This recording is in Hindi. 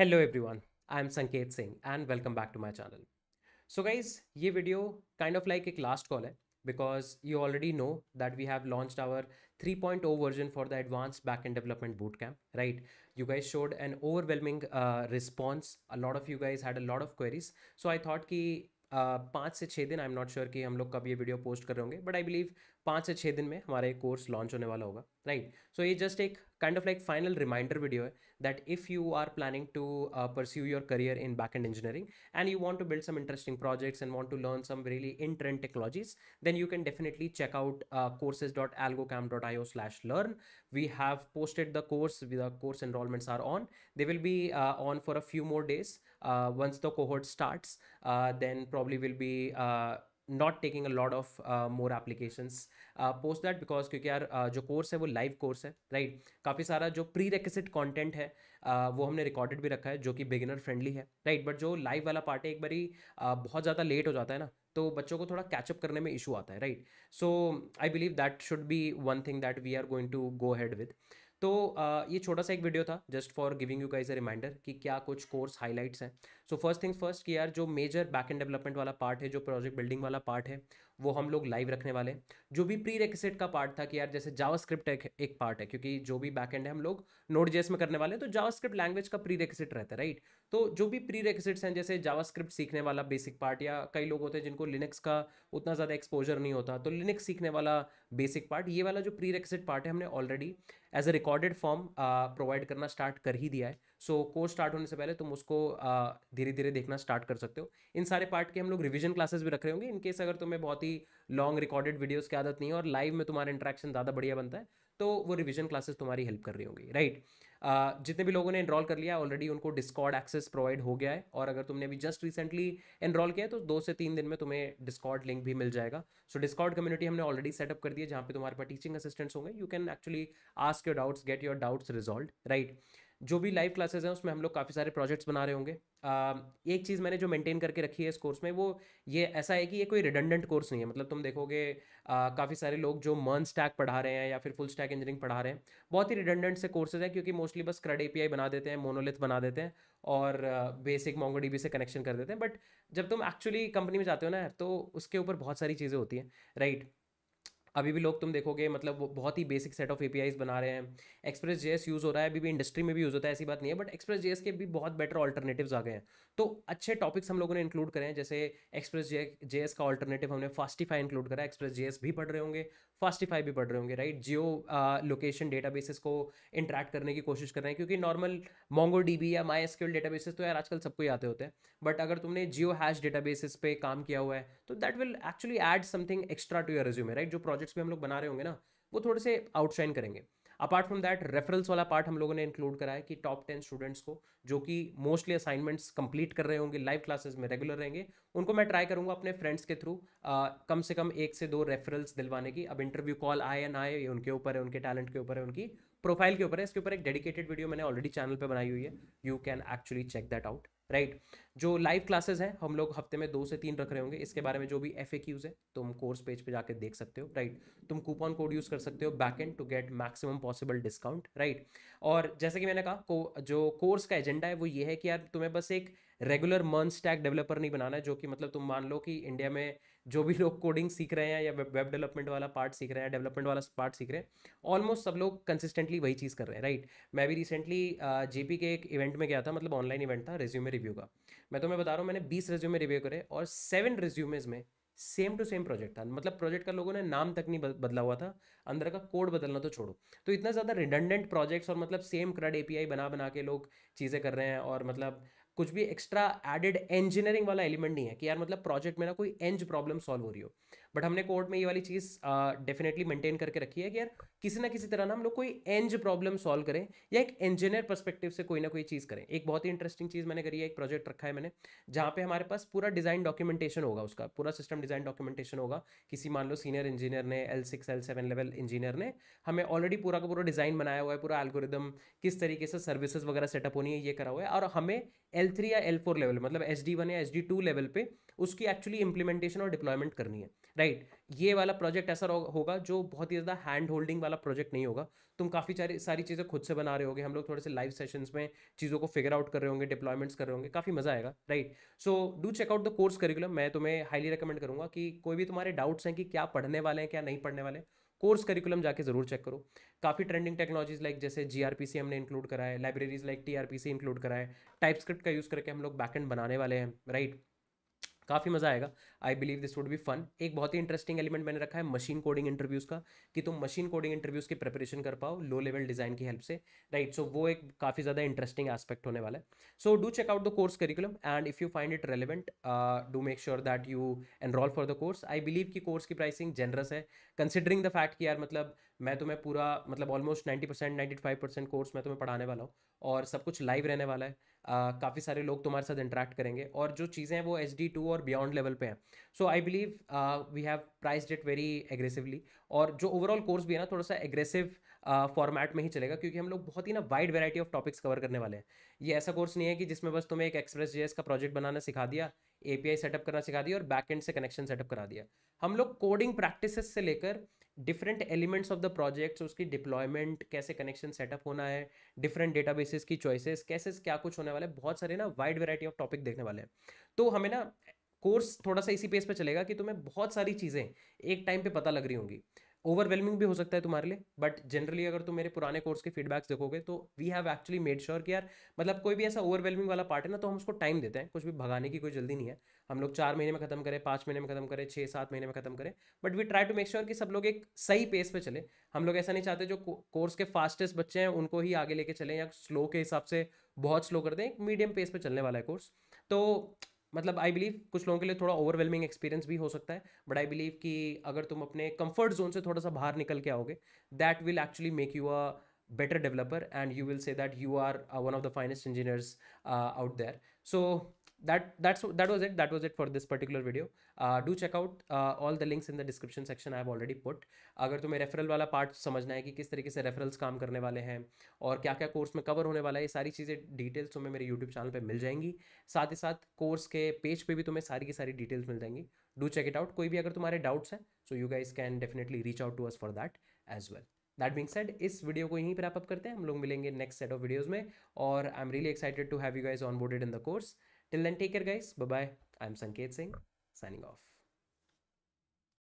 Hello everyone I am Sanket Singh and welcome back to my channel so guys ये वीडियो काइंड ऑफ लाइक एक लास्ट कॉल है because you already know that we have launched our 3.0 version for the advance back end development boot camp right you guys showed an overwhelming response a lot of you guys had a lot of queries so I thought कि Uh, पाँच से छः दिन आई एम नॉट श्योर कि हम लोग कब ये वीडियो पोस्ट कर रहे होंगे बट आई बिलीव पाँच से छः दिन में हमारा कोर्स लॉन्च होने वाला होगा राइट सो ये जस्ट एक kind of like final reminder video that if you are planning to uh, pursue your career in backend engineering and you want to build some interesting projects and want to learn some really in trend technologies then you can definitely check out uh, courses.algocam.io slash learn we have posted the course the course enrollments are on they will be uh, on for a few more days uh, once the cohort starts uh, then probably will be uh, not taking a lot of more applications post that because क्योंकि यार uh, जो कोर्स है वो लाइव कोर्स है राइट right? काफ़ी सारा जो प्री रिक्विजिट कॉन्टेंट है uh, वो हमने रिकॉर्डेड भी रखा है जो कि बिगिनर फ्रेंडली है राइट right? बट जो लाइव वाला पार्ट है एक बारी uh, बहुत ज़्यादा लेट हो जाता है ना तो बच्चों को थोड़ा कैचअप करने में इशू आता है right so I believe that should be one thing that we are going to go ahead with तो ये छोटा सा एक वीडियो था जस्ट फॉर गिविंग यू का इज अ रिमाइंडर कि क्या कुछ कोर्स हाईलाइट्स हैं सो फर्स्ट थिंग फर्स्ट कि यार जो मेजर बैक एंड डेवलपमेंट वाला पार्ट है जो प्रोजेक्ट बिल्डिंग वाला पार्ट है वो हम लोग लाइव रखने वाले हैं जो भी प्री रेकसेट का पार्ट था कि यार जैसे स्क्रिप्ट एक, एक पार्ट है क्योंकि जो भी बैक एंड है हम लोग नोट जेस में करने वाले हैं तो जावा स्क्रिप्ट लैंग्वेज का प्री रेकसेट रहता है राइट तो जो भी प्री रेकसेट्स हैं जैसे जावा स्क्रिप्ट सीखने वाला बेसिक पार्ट या कई लोग होते हैं जिनको लिनक्स का उतना ज़्यादा एक्सपोजर नहीं होता तो लिनक्स सीखने वाला बेसिक पार्ट ये वाला जो प्री रेक्सिट पार्ट है हमने already as a recorded form provide करना स्टार्ट कर ही दिया है सो so, कोर्स स्टार्ट होने से पहले तुम उसको धीरे धीरे देखना स्टार्ट कर सकते हो इन सारे पार्ट के हम लोग रिविजन क्लासेस भी रख रहे होंगे इनकेस अगर तुम्हें बहुत ही लॉन्ग रिकॉर्डेड वीडियोज़ की आदत नहीं है और लाइव में तुम्हारा इंट्रैक्शन ज़्यादा बढ़िया बनता है तो वो रिविजन क्लासेस तुम्हारी हेल्प कर रही होंगी राइट right? जितने भी लोगों ने इनरोल कर लिया ऑलरेडी उनको डिस्कॉर्ड एक्सेस प्रोवाइड हो गया है और अगर तुमने अभी जस्ट रिसेंटली इनरोल किया है तो दो से तीन दिन में तुम्हें डिस्कॉर्ड लिंक भी मिल जाएगा सो डिस्कॉर्ड कम्युनिटी हमने ऑलरेडी सेटअप कर दिया जहाँ पे तुम्हारे पास टीचिंग असिस्टेंट्स होंगे you can actually ask your doubts get your doubts resolve right जो भी लाइव क्लासेस हैं उसमें हम लोग काफ़ी सारे प्रोजेक्ट्स बना रहे होंगे एक चीज़ मैंने जो मेंटेन करके रखी है इस कोर्स में वो ये ऐसा है कि ये कोई रिडंडेंट कोर्स नहीं है मतलब तुम देखोगे काफ़ी सारे लोग जो मर्न स्टैक पढ़ा रहे हैं या फिर फुल स्टैक इंजीनियरिंग पढ़ा रहे हैं बहुत ही रिडंडेंट से कोर्सेज हैं क्योंकि मोस्टली बस क्रड ए बना देते हैं मोनोलिथ बना देते हैं और बेसिक मोंगो से कनेक्शन कर देते हैं बट जब तुम एक्चुअली कंपनी में जाते हो ना तो उसके ऊपर बहुत सारी चीज़ें होती हैं राइट अभी भी लोग तुम देखोगे मतलब वो बहुत ही बेसिक सेट ऑफ एपीआईज बना रहे हैं एक्सप्रेस जे यूज़ हो रहा है अभी भी इंडस्ट्री में भी यूज़ होता है ऐसी बात नहीं है बट एक्सप्रेस जे के भी बहुत बेटर ऑल्टरनेटिव्स आ गए हैं तो अच्छे टॉपिक्स हम लोगों ने इंक्लूड करें जैसे एक्सप्रेस जे का ऑल्टरनेटिव हमने फास्टिफाई इंक्लूड करा एक्सप्रेस जे भी पढ़ रहे होंगे फास्टिफाई भी पढ़ रहे होंगे राइट जियो लोकेशन डेटा को इंट्रैक्ट करने की कोशिश कर रहे हैं क्योंकि नॉर्मल मोंगो या माई एस डेटाबेसिस तो यार आजकल सबको याद होते हैं बट अगर तुमने जियो हैश डेटा पे काम किया हुआ है तो that will actually add something extra to your resume right जो प्रोजेक्ट प्रोजेक्ट्स भी हम लोग बना रहे होंगे ना वो थोड़े से आउटशाइन करेंगे अपार्ट फ्रॉम दैट रेफरेंस वाला पार्ट हम लोगों ने इंक्लूड करा है कि टॉप टेन स्टूडेंट्स को जो कि मोस्टली असाइनमेंट्स कंप्लीट कर रहे होंगे लाइव क्लासेस में रेगुलर रहेंगे उनको मैं ट्राई करूंगा अपने फ्रेंड्स के थ्रू कम से कम एक से दो रेफरल्स दिलवाने की अब इंटरव्यू कॉल आए ना आए ये उनके ऊपर है उनके टैलेंट के ऊपर है उनकी प्रोफाइल के ऊपर है इसके ऊपर एक डेडिकेटेड वीडियो मैंने ऑलरेडी चैनल पर बनाई हुई है you can actually check that out right जो लाइव क्लासेस है हम लोग हफ्ते में दो से तीन रख रहे होंगे इसके बारे में जो भी एफ है तुम कोर्स पेज पे जाके देख सकते हो राइट तुम कूपन कोड यूज़ कर सकते हो back end to get maximum possible discount right और जैसे कि मैंने कहा को, जो कोर्स का एजेंडा है वो ये है कि यार तुम्हें बस एक रेगुलर मन स्टैक डेवलपर नहीं बनाना है जो कि मतलब तुम मान लो कि इंडिया में जो भी लोग कोडिंग सीख रहे हैं या वेब डेवलपमेंट वाला पार्ट सीख रहे हैं डेवलपमेंट वाला पार्ट सीख रहे हैं ऑलमोस्ट सब लोग कंसिस्टेंटली वही चीज़ कर रहे हैं राइट मैं भी रिसेंटली जेपी के एक इवेंट में गया था मतलब ऑनलाइन इवेंट था रेज्यूमे रिव्यू का मैं तो मैं बता रहा हूँ मैंने बीस रिज्यूमे रिव्यू करे और सेवन रेज्यूमेज में सेम टू सेम प्रोजेक्ट था मतलब प्रोजेक्ट का लोगों ने नाम तक नहीं बदला हुआ था अंदर का कोड बदलना तो छोड़ो तो इतना ज़्यादा रिडंडेंट प्रोजेक्ट्स और मतलब सेम क्रड एपीआई बना बना के लोग चीज़ें कर रहे हैं और मतलब कुछ भी एक्स्ट्रा एडेड इंजीनियरिंग वाला एलिमेंट नहीं है कि यार मतलब प्रोजेक्ट में ना कोई एंज प्रॉब्लम सॉल्व हो रही हो बट हमने कोर्ट में ये वाली चीज़ डेफिनेटली मेंटेन करके रखी है कि यार किसी ना किसी तरह ना हम लोग कोई एंज प्रॉब्लम सॉल्व करें या एक इंजीनियर परस्पेक्टिव से कोई ना कोई चीज़ करें एक बहुत ही इंटरेस्टिंग चीज़ मैंने करी है एक प्रोजेक्ट रखा है मैंने जहाँ पे हमारे पास पूरा डिज़ाइन डॉक्यूमेंटेशन होगा उसका पूरा सिस्टम डिज़ाइन डॉक्यूमेंटेशन होगा किसी मान लो सीनियर इंजीनियर ने L six L seven level engineer ने हमें ऑलरेडी पूरा का पूरा डिज़ाइन बनाया हुआ है पूरा एल्गोरिदम किस तरीके से सर्विसेज वगैरह सेटअप होनी है ये करा हुआ है और हमें एल थ्री या एल फोर लेवल मतलब एस डी वन या एस डी टू लेवल पे उसकी एक्चुअली इंप्लीमेंटेशन और डिप्लॉयमेंट करनी है राइट ये वाला प्रोजेक्ट ऐसा होगा जो बहुत ही ज़्यादा हैंड होल्डिंग वाला प्रोजेक्ट नहीं होगा तुम काफ़ी सारी सारी चीज़ें खुद से बना रहे होगे हम लोग थोड़े से लाइव सेशंस में चीज़ों को फिगर आउट कर रहे होंगे डिप्लॉयमेंट्स कर रहे होंगे काफ़ी मज़ा आएगा right so do check out the course curriculum मैं तुम्हें हाईली रिकमेंड करूँगा कि कोई भी तुम्हारे डाउट्स हैं कि क्या पढ़ने वाले हैं क्या नहीं पढ़ने वाले कोर्स करिकुलम जाके जरूर चेक करो काफ़ी ट्रेंडिंग टेक्नोलॉजीज लाइक जैसे जी हमने इंक्लूड करा है लाइब्रेरीज लाइक टी इंक्लूड करा है टाइपस्क्रिप्ट का यूज़ करके हम लोग बैकेंड बनाने वाले हैं राइट काफ़ी मज़ा आएगा I believe this would be fun एक बहुत ही इंटरेस्टिंग एलिमेंट मैंने रखा है मशीन कोडिंग इंटरव्यूज़ का कि तुम मशीन कोडिंग इंटरव्यूज़ की प्रिपरेशन कर पाओ लो लेवल डिज़ाइन की हेल्प से राइट right? सो so, वो एक काफ़ी ज़्यादा इंटरेस्टिंग एस्पेक्ट होने वाला है so do check out the course curriculum and if you find it relevant do make sure that you enroll for the course I believe कि कोर्स की प्राइसिंग जनरस है कंसिडरिंग द फैक्ट कि यार मतलब मैं तुम्हें पूरा मतलब almost ninety percent ninety five percent course मैं तुम्हें पढ़ाने वाला हूँ और सब कुछ लाइव रहने वाला है काफ़ी सारे लोग तुम्हारे साथ इंटरेक्ट करेंगे और जो चीज़ें हैं वो एच डी टू और बियॉन्ड लेवल पे हैं so I believe we have prize it very aggressively और जो ओवरऑल कोर्स भी है ना थोड़ा सा एग्रेसिव uh, फॉर्मेट में ही चलेगा क्योंकि हम लोग बहुत ही ना wide variety of topics cover करने वाले हैं ये ऐसा कोर्स नहीं है कि जिसमें बस तुम्हें एक एक्सप्रेस जेएस का प्रोजेक्ट बनाना सिखा दिया एपीआई सेटअप करना सिखा दिया और बैक एंड से कनेक्शन सेटअप करा दिया हम लोग कोडिंग प्रैक्टिस से लेकर different elements of the projects उसकी डिप्लॉयमेंट कैसे कनेक्शन सेटअप होना है डिफरेंट डेटाबेसिस की चॉइसेस कैसे क्या कुछ होने वाले हैं बहुत सारे ना वाइड वेराइटी ऑफ टॉपिक देखने वाले हैं तो हमें ना कोर्स थोड़ा सा इसी पेस पे चलेगा कि तुम्हें बहुत सारी चीज़ें एक टाइम पे पता लग रही होंगी ओवरवेलमिंग भी हो सकता है तुम्हारे लिए बट जनरली अगर तुम मेरे पुराने कोर्स के फीडबैक्स देखोगे तो we have actually made sure कि यार मतलब कोई भी ऐसा ओवरवेलमिंग वाला पार्ट है ना तो हम उसको टाइम देते हैं कुछ भी भगाने की कोई जल्दी नहीं है हम लोग चार महीने में खत्म करें पाँच महीने में खत्म करें छः सात महीने में खत्म करें but we try to make sure कि सब लोग एक सही पेस पे चले हम लोग ऐसा नहीं चाहते जो कोर्स के फास्टेस्ट बच्चे हैं उनको ही आगे लेके चलें या स्लो के हिसाब से बहुत स्लो कर दें मीडियम पेस पे चलने वाला है कोर्स तो मतलब आई बिलीव कुछ लोगों के लिए थोड़ा ओवरवेलमिंग एक्सपीरियंस भी हो सकता है बट आई बिलीव कि अगर तुम अपने कंफर्ट जोन से थोड़ा सा बाहर निकल के आओगे that will actually make you a better developer and you will say that you are one of the finest engineers out there so that that's that was it that was it for this particular video uh, do check out uh, all the links in the description section i have already put अगर तुम्हें रेफरल वाला पार्ट समझना है कि किस तरीके से रेफरल्स काम करने वाले हैं और क्या क्या कोर्स में कवर होने वाला है ये सारी चीज़ें डिटेल्स तुम्हें मेरे यूट्यूब चैनल पे मिल जाएंगी साथ ही साथ कोर्स के पेज पे भी तुम्हें सारी की सारी डिटेल्स मिल जाएंगी डू चेक इट आउट कोई भी अगर तुम्हारे डाउट्स हैं so you guys can definitely reach out to us for that as well that being said इस वीडियो को यहीं पर आप अप करते हैं हम लोग मिलेंगे नेक्स्ट सेट ऑफ वीडियोज़ में और I am really excited to have you guys on boarded in the course Till then, take care, guys. Bye bye. I'm Sanket Singh, signing off.